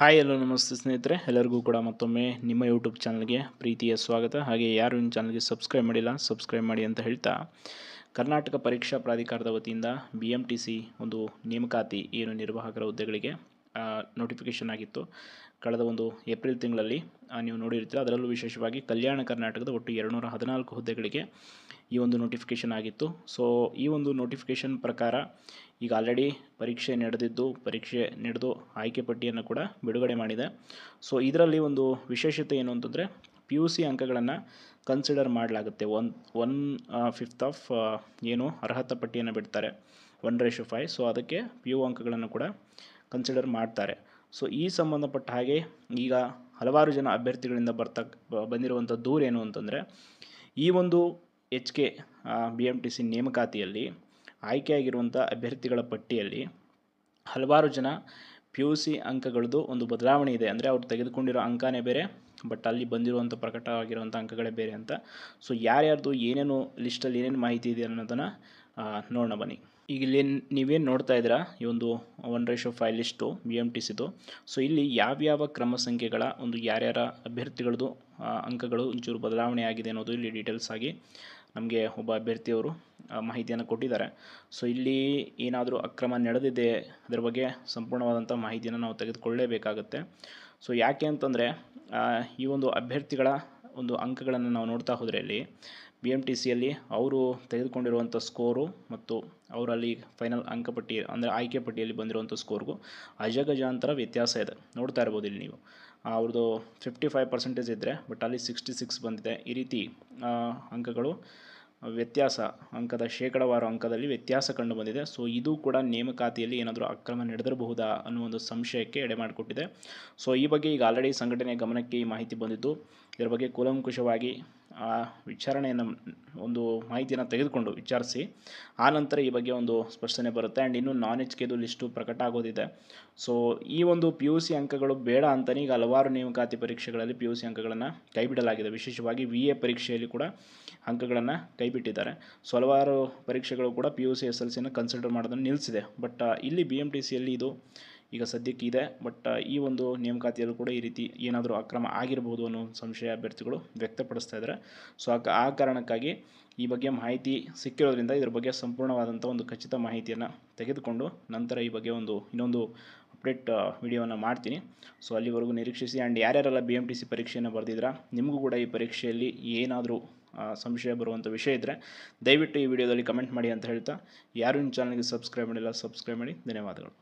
hi ಎಲ್ಲೋ ನಮಸ್ತೆ ಸ್ನೇಹಿತರೆ ಎಲ್ಲರಿಗೂ ಕೂಡ ಮತ್ತೊಮ್ಮೆ ನಿಮ್ಮ ಯೂಟ್ಯೂಬ್ ಚಾನಲ್ಗೆ ಪ್ರೀತಿಯ ಸ್ವಾಗತ ಹಾಗೆ ಯಾರು ನಿಮ್ಮ ಚಾನಲ್ಗೆ ಸಬ್ಸ್ಕ್ರೈಬ್ ಮಾಡಿಲ್ಲ ಸಬ್ಸ್ಕ್ರೈಬ್ ಮಾಡಿ ಅಂತ ಹೇಳ್ತಾ ಕರ್ನಾಟಕ ಪರೀಕ್ಷಾ ಪ್ರಾಧಿಕಾರದ ವತಿಯಿಂದ ಬಿ ಟಿ ಸಿ ಒಂದು ನೇಮಕಾತಿ ಏನು ನಿರ್ವಾಹಕರ ಹುದ್ದೆಗಳಿಗೆ ನೋಟಿಫಿಕೇಷನ್ ಆಗಿತ್ತು ಕಳೆದ ಒಂದು ಏಪ್ರಿಲ್ ತಿಂಗಳಲ್ಲಿ ನೀವು ನೋಡಿರ್ತೀರ ಅದರಲ್ಲೂ ವಿಶೇಷವಾಗಿ ಕಲ್ಯಾಣ ಕರ್ನಾಟಕದ ಒಟ್ಟು ಎರಡುನೂರ ಹದಿನಾಲ್ಕು ಹುದ್ದೆಗಳಿಗೆ ಈ ಒಂದು ನೋಟಿಫಿಕೇಷನ್ ಆಗಿತ್ತು ಸೊ ಈ ಒಂದು ನೋಟಿಫಿಕೇಷನ್ ಪ್ರಕಾರ ಈಗ ಆಲ್ರೆಡಿ ಪರೀಕ್ಷೆ ನಡೆದಿದ್ದು ಪರೀಕ್ಷೆ ನಡೆದು ಆಯ್ಕೆ ಪಟ್ಟಿಯನ್ನು ಕೂಡ ಬಿಡುಗಡೆ ಮಾಡಿದೆ ಸೊ ಇದರಲ್ಲಿ ಒಂದು ವಿಶೇಷತೆ ಏನು ಅಂತಂದರೆ ಪಿ ಯು ಸಿ ಅಂಕಗಳನ್ನು ಕನ್ಸಿಡರ್ ಮಾಡಲಾಗುತ್ತೆ ಒನ್ ಒನ್ ಫಿಫ್ತ್ ಆಫ್ ಏನು ಅರ್ಹತಾ ಪಟ್ಟಿಯನ್ನು ಬಿಡ್ತಾರೆ ಒನ್ ರೇಷು ಫೈ ಸೊ ಅದಕ್ಕೆ ಪಿ ಯು ಅಂಕಗಳನ್ನು ಕೂಡ ಕನ್ಸಿಡರ್ ಮಾಡ್ತಾರೆ ಸೊ ಈ ಸಂಬಂಧಪಟ್ಟ ಹಾಗೆ ಈಗ ಹಲವಾರು ಜನ ಅಭ್ಯರ್ಥಿಗಳಿಂದ ಬರ್ತಾ ಬಂದಿರುವಂಥ ಏನು ಅಂತಂದರೆ ಈ ಒಂದು H K B M T C ನೇಮಕಾತಿಯಲ್ಲಿ ಆಯ್ಕೆಯಾಗಿರುವಂಥ ಅಭ್ಯರ್ಥಿಗಳ ಪಟ್ಟಿಯಲ್ಲಿ ಹಲವಾರು ಜನ ಪಿ ಯು ಸಿ ಅಂಕಗಳದ್ದು ಒಂದು ಬದಲಾವಣೆ ಇದೆ ಅಂದರೆ ಅವರು ತೆಗೆದುಕೊಂಡಿರೋ ಅಂಕನೇ ಬೇರೆ ಬಟ್ ಅಲ್ಲಿ ಬಂದಿರುವಂಥ ಪ್ರಕಟವಾಗಿರುವಂಥ ಅಂಕಗಳೇ ಬೇರೆ ಅಂತ ಸೊ ಯಾರ್ಯಾರ್ದು ಏನೇನು ಲಿಸ್ಟಲ್ಲಿ ಏನೇನು ಮಾಹಿತಿ ಇದೆ ಅನ್ನೋದನ್ನು ನೋಡೋಣ ಬನ್ನಿ ಈಗ ಇಲ್ಲಿ ನೀವೇನು ನೋಡ್ತಾ ಇದ್ದೀರಾ ಈ ಒಂದು one ratio five list B M T ಸಿದು ಸೊ ಇಲ್ಲಿ ಯಾವ್ಯಾವ ಕ್ರಮ ಸಂಖ್ಯೆಗಳ ಒಂದು ಯಾರ್ಯಾರ ಅಭ್ಯರ್ಥಿಗಳದು ಅಂಕಗಳು ಒಂಚೂರು ಬದಲಾವಣೆ ಆಗಿದೆ ಅನ್ನೋದು ಇಲ್ಲಿ ಡೀಟೇಲ್ಸ್ ಆಗಿ ನಮಗೆ ಒಬ್ಬ ಅಭ್ಯರ್ಥಿಯವರು ಮಾಹಿತಿಯನ್ನು ಕೊಟ್ಟಿದ್ದಾರೆ ಸೊ ಇಲ್ಲಿ ಏನಾದರೂ ಅಕ್ರಮ ನಡೆದಿದೆ ಅದರ ಬಗ್ಗೆ ಸಂಪೂರ್ಣವಾದಂಥ ಮಾಹಿತಿಯನ್ನು ನಾವು ತೆಗೆದುಕೊಳ್ಳಲೇಬೇಕಾಗುತ್ತೆ ಸೊ ಯಾಕೆ ಅಂತಂದರೆ ಈ ಒಂದು ಅಭ್ಯರ್ಥಿಗಳ ಒಂದು ಅಂಕಗಳನ್ನು ನಾವು ನೋಡ್ತಾ ಹೋದರೆ ಅಲ್ಲಿ ಬಿ ಎಮ್ ಟಿ ಸಿಯಲ್ಲಿ ಅವರು ತೆಗೆದುಕೊಂಡಿರುವಂಥ ಸ್ಕೋರು ಮತ್ತು ಅವರಲ್ಲಿ ಫೈನಲ್ ಅಂಕಪಟ್ಟಿ ಅಂದರೆ ಆಯ್ಕೆ ಪಟ್ಟಿಯಲ್ಲಿ ಬಂದಿರುವಂಥ ಸ್ಕೋರ್ಗೂ ಅಜಗಜಾಂತರ ವ್ಯತ್ಯಾಸ ಇದೆ ನೋಡ್ತಾ ಇರ್ಬೋದು ಇಲ್ಲಿ ನೀವು ಅವ್ರದ್ದು ಫಿಫ್ಟಿ ಫೈವ್ ಪರ್ಸೆಂಟೇಜ್ ಇದ್ದರೆ ಬಟ್ ಅಲ್ಲಿ ಸಿಕ್ಸ್ಟಿ ಸಿಕ್ಸ್ ಬಂದಿದೆ ಈ ರೀತಿ ಅಂಕಗಳು ವ್ಯತ್ಯಾಸ ಅಂಕದ ಶೇಕಡವಾರು ಅಂಕದಲ್ಲಿ ವ್ಯತ್ಯಾಸ ಕಂಡುಬಂದಿದೆ ಸೊ ಇದು ಕೂಡ ನೇಮಕಾತಿಯಲ್ಲಿ ಏನಾದರೂ ಅಕ್ರಮ ನಡೆದಿರಬಹುದಾ ಅನ್ನೋ ಒಂದು ಸಂಶಯಕ್ಕೆ ಎಡೆ ಮಾಡಿಕೊಟ್ಟಿದೆ ಸೊ ಈ ಬಗ್ಗೆ ಈಗ ಆಲ್ರೆಡಿ ಸಂಘಟನೆ ಗಮನಕ್ಕೆ ಈ ಮಾಹಿತಿ ಬಂದಿದ್ದು ಇದರ ಬಗ್ಗೆ ಕೂಲಂಕುಷವಾಗಿ ಆ ವಿಚಾರಣೆಯನ್ನು ಒಂದು ಮಾಹಿತಿಯನ್ನು ತೆಗೆದುಕೊಂಡು ವಿಚಾರಿಸಿ ಆನಂತರ ಈ ಬಗ್ಗೆ ಒಂದು ಸ್ಪಷ್ಟನೆ ಬರುತ್ತೆ ಆ್ಯಂಡ್ ಇನ್ನೂ ನಾನ್ ಎಚ್ ಕೆದು ಲಿಸ್ಟು ಪ್ರಕಟ ಆಗೋದಿದೆ ಸೊ ಈ ಒಂದು ಪಿ ಯು ಸಿ ಅಂಕಗಳು ಬೇಡ ಅಂತಲೇ ಈಗ ಹಲವಾರು ನೇಮಕಾತಿ ಪರೀಕ್ಷೆಗಳಲ್ಲಿ ಪಿ ಯು ಸಿ ಅಂಕಗಳನ್ನು ಕೈಬಿಡಲಾಗಿದೆ ವಿಶೇಷವಾಗಿ ವಿ ಎ ಪರೀಕ್ಷೆಯಲ್ಲಿ ಕೂಡ ಅಂಕಗಳನ್ನು ಕೈಬಿಟ್ಟಿದ್ದಾರೆ ಸೊ ಹಲವಾರು ಪರೀಕ್ಷೆಗಳು ಕೂಡ P U C S L ಸಿಯನ್ನು ಕನ್ಸಿಡರ್ ಮಾಡೋದನ್ನು ನಿಲ್ಲಿಸಿದೆ ಬಟ್ ಇಲ್ಲಿ ಬಿ ಎಮ್ ಟಿ ಸಿಯಲ್ಲಿ ಇದು ಈಗ ಸದ್ಯಕ್ಕೆ ಇದೆ ಬಟ್ ಈ ಒಂದು ನೇಮಕಾತಿಯಲ್ಲೂ ಕೂಡ ಈ ರೀತಿ ಏನಾದರೂ ಅಕ್ರಮ ಆಗಿರಬಹುದು ಅನ್ನೋ ಸಂಶಯ ಅಭ್ಯರ್ಥಿಗಳು ವ್ಯಕ್ತಪಡಿಸ್ತಾ ಇದ್ದಾರೆ ಸೊ ಆ ಕಾರಣಕ್ಕಾಗಿ ಈ ಬಗ್ಗೆ ಮಾಹಿತಿ ಸಿಕ್ಕಿರೋದ್ರಿಂದ ಇದರ ಬಗ್ಗೆ ಸಂಪೂರ್ಣವಾದಂಥ ಒಂದು ಖಚಿತ ಮಾಹಿತಿಯನ್ನು ತೆಗೆದುಕೊಂಡು ನಂತರ ಈ ಬಗ್ಗೆ ಒಂದು ಇನ್ನೊಂದು ಅಪ್ಡೇಟ್ ವಿಡಿಯೋವನ್ನು ಮಾಡ್ತೀನಿ ಸೊ ಅಲ್ಲಿವರೆಗೂ ನಿರೀಕ್ಷಿಸಿ ಆ್ಯಂಡ್ ಯಾರ್ಯಾರೆಲ್ಲ ಬಿ ಎಮ್ ಟಿ ಸಿ ಪರೀಕ್ಷೆಯನ್ನು ಬರೆದಿದ್ದೀರಾ ನಿಮಗೂ ಕೂಡ ಈ ಪರೀಕ್ಷೆಯಲ್ಲಿ ಏನಾದರೂ ಸಂಶಯ ಬರುವಂಥ ವಿಷಯ ಇದ್ದರೆ ದಯವಿಟ್ಟು ಈ ವಿಡಿಯೋದಲ್ಲಿ ಕಮೆಂಟ್ ಮಾಡಿ ಅಂತ ಹೇಳ್ತಾ ಯಾರು ನಿಮ್ಮ ಚಾನಲ್ಗೆ ಸಬ್ಸ್ಕ್ರೈಬ್ ಮಾಡಿಲ್ಲ ಸಬ್ಸ್ಕ್ರೈಬ್ ಮಾಡಿ ಧನ್ಯವಾದಗಳು